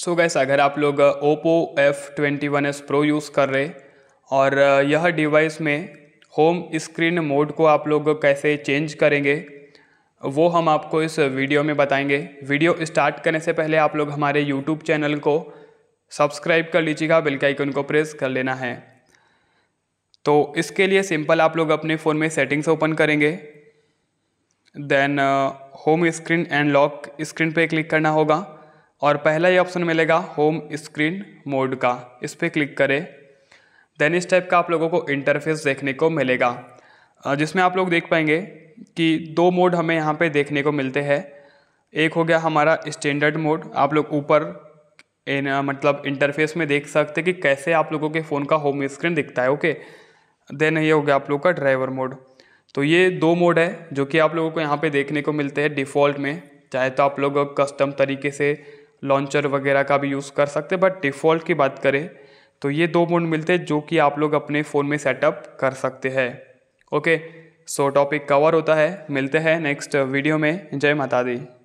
सो gas अगर आप लोग Oppo F twenty one S pro use कर रहे और यह डिवाइस में होम स्क्रीन मोड को आप लोग कैसे चेंज करेंगे वो हम आपको इस वीडियो में बताएंगे वीडियो स्टार्ट करने से पहले आप लोग हमारे यूट्यूब चैनल को सब्सक्राइब कर लीजिएगा बेल का आइकन को प्रेस कर लेना है तो इसके लिए सिंपल आप लोग अपने फ़ोन में सेटिंग्स ओपन करेंगे then home screen and lock screen पे क्लिक करना होगा और पहला ही ऑप्शन मिलेगा होम स्क्रीन मोड का इस पर क्लिक करें देन इस टाइप का आप लोगों को इंटरफेस देखने को मिलेगा जिसमें आप लोग देख पाएंगे कि दो मोड हमें यहाँ पे देखने को मिलते हैं एक हो गया हमारा स्टैंडर्ड मोड आप लोग ऊपर इन मतलब इंटरफेस में देख सकते कि कैसे आप लोगों के फ़ोन का होम स्क्रीन दिखता है ओके देन ये हो गया आप लोग का ड्राइवर मोड तो ये दो मोड है जो कि आप लोगों को यहाँ पे देखने को मिलते हैं डिफ़ॉल्ट में चाहे तो आप लोग कस्टम तरीके से लॉन्चर वगैरह का भी यूज़ कर सकते हैं बट डिफ़ॉल्ट की बात करें तो ये दो मोड मिलते हैं जो कि आप लोग अपने फ़ोन में सेटअप कर सकते हैं ओके सो टॉपिक कवर होता है मिलते हैं नेक्स्ट वीडियो में जय माता दी